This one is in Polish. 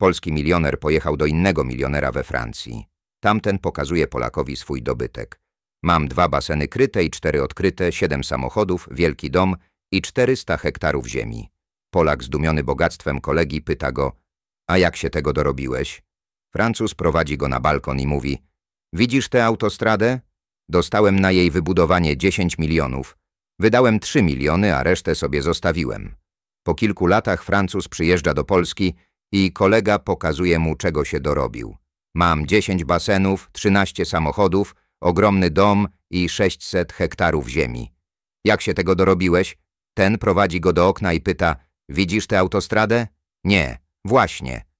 Polski milioner pojechał do innego milionera we Francji. Tamten pokazuje Polakowi swój dobytek. Mam dwa baseny kryte i cztery odkryte, siedem samochodów, wielki dom i 400 hektarów ziemi. Polak zdumiony bogactwem kolegi pyta go, a jak się tego dorobiłeś? Francuz prowadzi go na balkon i mówi, widzisz tę autostradę? Dostałem na jej wybudowanie 10 milionów. Wydałem 3 miliony, a resztę sobie zostawiłem. Po kilku latach Francuz przyjeżdża do Polski i kolega pokazuje mu, czego się dorobił. Mam 10 basenów, 13 samochodów, ogromny dom i 600 hektarów ziemi. Jak się tego dorobiłeś? Ten prowadzi go do okna i pyta, widzisz tę autostradę? Nie, właśnie.